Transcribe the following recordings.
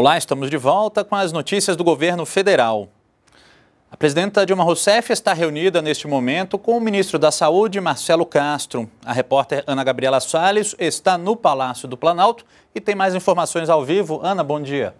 Olá, estamos de volta com as notícias do governo federal. A presidenta Dilma Rousseff está reunida neste momento com o ministro da Saúde, Marcelo Castro. A repórter Ana Gabriela Salles está no Palácio do Planalto e tem mais informações ao vivo. Ana, bom dia.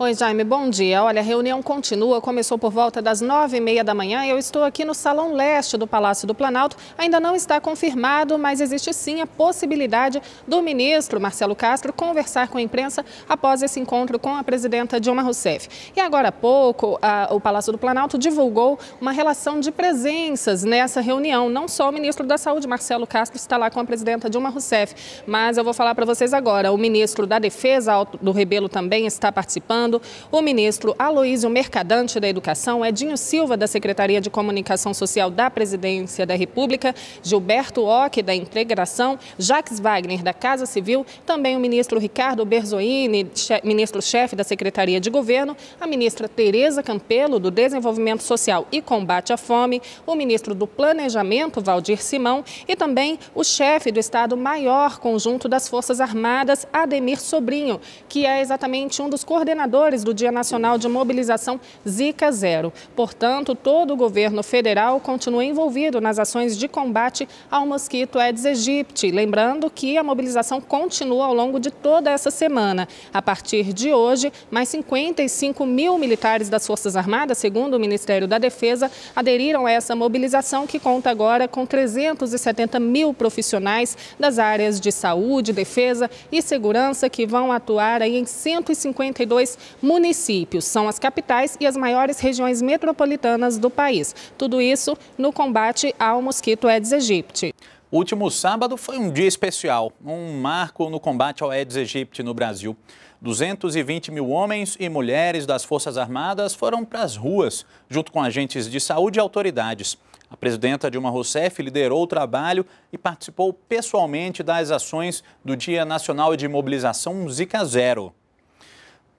Oi, Jaime, bom dia. Olha, a reunião continua, começou por volta das nove e meia da manhã e eu estou aqui no Salão Leste do Palácio do Planalto. Ainda não está confirmado, mas existe sim a possibilidade do ministro Marcelo Castro conversar com a imprensa após esse encontro com a presidenta Dilma Rousseff. E agora há pouco, a, o Palácio do Planalto divulgou uma relação de presenças nessa reunião. Não só o ministro da Saúde, Marcelo Castro, está lá com a presidenta Dilma Rousseff, mas eu vou falar para vocês agora. O ministro da Defesa, Alto do Rebelo, também está participando o ministro Aloísio Mercadante da Educação, Edinho Silva da Secretaria de Comunicação Social da Presidência da República, Gilberto Ock da Integração, Jacques Wagner da Casa Civil, também o ministro Ricardo Berzoini, ministro-chefe da Secretaria de Governo, a ministra Tereza Campelo do Desenvolvimento Social e Combate à Fome, o ministro do Planejamento Valdir Simão e também o chefe do Estado-Maior Conjunto das Forças Armadas, Ademir Sobrinho, que é exatamente um dos coordenadores do Dia Nacional de Mobilização Zika Zero. Portanto, todo o governo federal continua envolvido nas ações de combate ao mosquito Aedes aegypti. Lembrando que a mobilização continua ao longo de toda essa semana. A partir de hoje, mais 55 mil militares das Forças Armadas, segundo o Ministério da Defesa, aderiram a essa mobilização que conta agora com 370 mil profissionais das áreas de saúde, defesa e segurança que vão atuar em 152 municípios. São as capitais e as maiores regiões metropolitanas do país. Tudo isso no combate ao mosquito Aedes aegypti. O último sábado foi um dia especial, um marco no combate ao Aedes aegypti no Brasil. 220 mil homens e mulheres das Forças Armadas foram para as ruas, junto com agentes de saúde e autoridades. A presidenta Dilma Rousseff liderou o trabalho e participou pessoalmente das ações do Dia Nacional de Mobilização Zika Zero.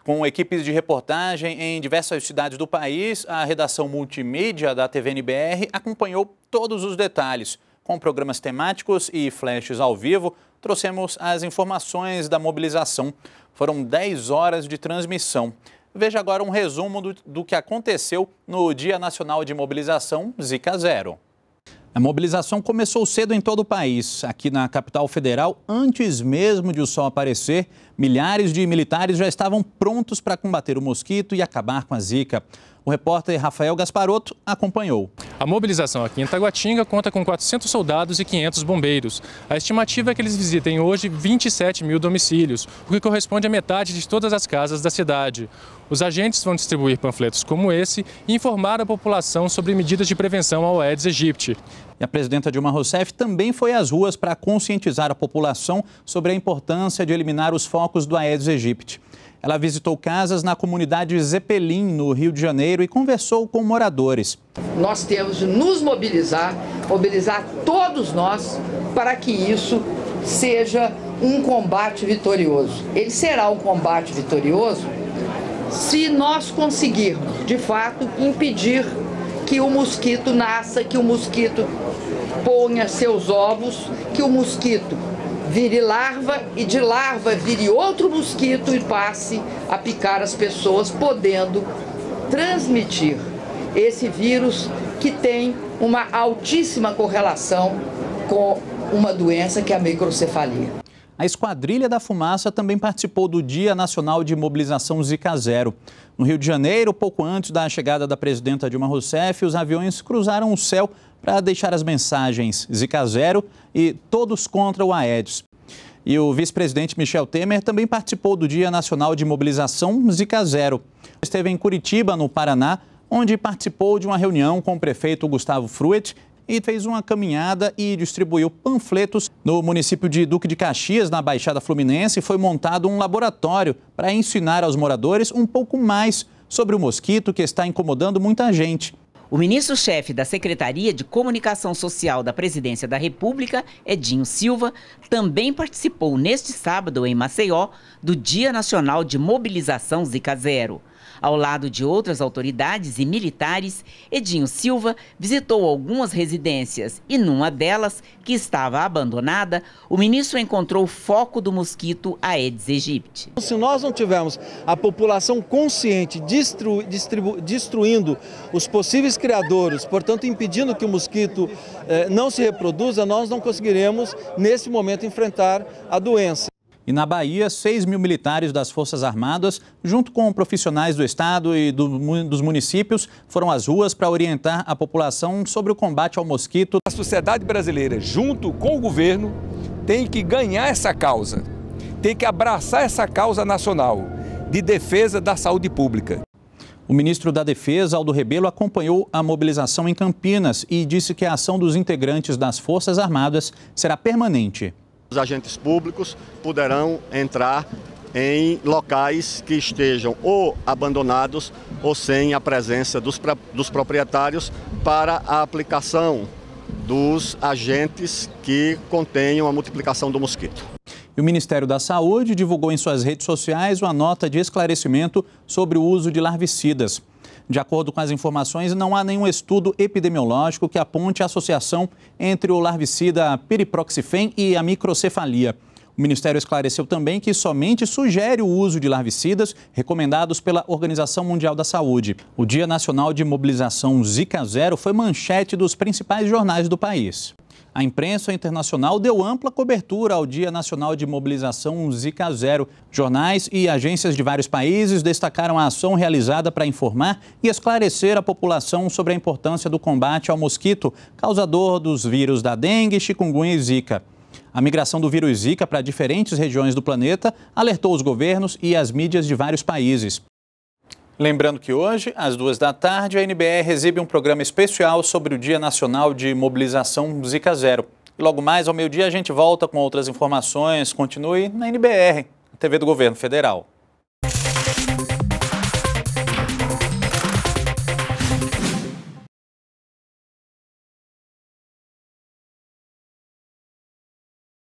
Com equipes de reportagem em diversas cidades do país, a redação multimídia da TVNBR acompanhou todos os detalhes. Com programas temáticos e flashes ao vivo, trouxemos as informações da mobilização. Foram 10 horas de transmissão. Veja agora um resumo do, do que aconteceu no Dia Nacional de Mobilização Zika Zero. A mobilização começou cedo em todo o país. Aqui na capital federal, antes mesmo de o sol aparecer, milhares de militares já estavam prontos para combater o mosquito e acabar com a zika. O repórter Rafael Gasparotto acompanhou. A mobilização aqui em Taguatinga conta com 400 soldados e 500 bombeiros. A estimativa é que eles visitem hoje 27 mil domicílios, o que corresponde à metade de todas as casas da cidade. Os agentes vão distribuir panfletos como esse e informar a população sobre medidas de prevenção ao Aedes aegypti. E a presidenta Dilma Rousseff também foi às ruas para conscientizar a população sobre a importância de eliminar os focos do Aedes aegypti. Ela visitou casas na comunidade Zeppelin, no Rio de Janeiro, e conversou com moradores. Nós temos de nos mobilizar, mobilizar todos nós, para que isso seja um combate vitorioso. Ele será um combate vitorioso se nós conseguirmos, de fato, impedir que o mosquito nasça, que o mosquito ponha seus ovos, que o mosquito vire larva e de larva vire outro mosquito e passe a picar as pessoas, podendo transmitir esse vírus que tem uma altíssima correlação com uma doença que é a microcefalia a Esquadrilha da Fumaça também participou do Dia Nacional de Mobilização Zika Zero. No Rio de Janeiro, pouco antes da chegada da presidenta Dilma Rousseff, os aviões cruzaram o céu para deixar as mensagens Zika Zero e Todos contra o Aedes. E o vice-presidente Michel Temer também participou do Dia Nacional de Mobilização Zika Zero. Esteve em Curitiba, no Paraná, onde participou de uma reunião com o prefeito Gustavo Fruet e fez uma caminhada e distribuiu panfletos no município de Duque de Caxias, na Baixada Fluminense. Foi montado um laboratório para ensinar aos moradores um pouco mais sobre o mosquito que está incomodando muita gente. O ministro-chefe da Secretaria de Comunicação Social da Presidência da República, Edinho Silva, também participou neste sábado em Maceió do Dia Nacional de Mobilização Zika Zero. Ao lado de outras autoridades e militares, Edinho Silva visitou algumas residências e, numa delas, que estava abandonada, o ministro encontrou o foco do mosquito Aedes aegypti. Se nós não tivermos a população consciente destru, destruindo os possíveis criadores, portanto impedindo que o mosquito eh, não se reproduza, nós não conseguiremos, nesse momento, enfrentar a doença. E na Bahia, 6 mil militares das Forças Armadas, junto com profissionais do Estado e do, dos municípios, foram às ruas para orientar a população sobre o combate ao mosquito. A sociedade brasileira, junto com o governo, tem que ganhar essa causa, tem que abraçar essa causa nacional de defesa da saúde pública. O ministro da Defesa, Aldo Rebelo, acompanhou a mobilização em Campinas e disse que a ação dos integrantes das Forças Armadas será permanente. Os agentes públicos poderão entrar em locais que estejam ou abandonados ou sem a presença dos, dos proprietários para a aplicação dos agentes que contenham a multiplicação do mosquito. E o Ministério da Saúde divulgou em suas redes sociais uma nota de esclarecimento sobre o uso de larvicidas. De acordo com as informações, não há nenhum estudo epidemiológico que aponte a associação entre o larvicida piriproxefen e a microcefalia. O Ministério esclareceu também que somente sugere o uso de larvicidas recomendados pela Organização Mundial da Saúde. O Dia Nacional de Mobilização Zika Zero foi manchete dos principais jornais do país. A imprensa internacional deu ampla cobertura ao Dia Nacional de Mobilização Zika Zero. Jornais e agências de vários países destacaram a ação realizada para informar e esclarecer a população sobre a importância do combate ao mosquito, causador dos vírus da dengue, chikungunya e zika. A migração do vírus Zika para diferentes regiões do planeta alertou os governos e as mídias de vários países. Lembrando que hoje, às duas da tarde, a NBR exibe um programa especial sobre o Dia Nacional de Mobilização Zika Zero. E logo mais, ao meio-dia, a gente volta com outras informações. Continue na NBR, TV do Governo Federal.